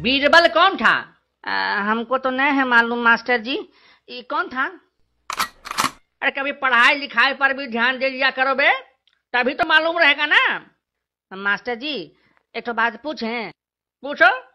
बीरबल कौन था आ, हमको तो नहीं है मालूम मास्टर जी ये कौन था अरे कभी पढ़ाई लिखाई पर भी ध्यान दे दिया करो बे तभी तो मालूम रहेगा ना मास्टर जी एक तो बात पूछें पूछो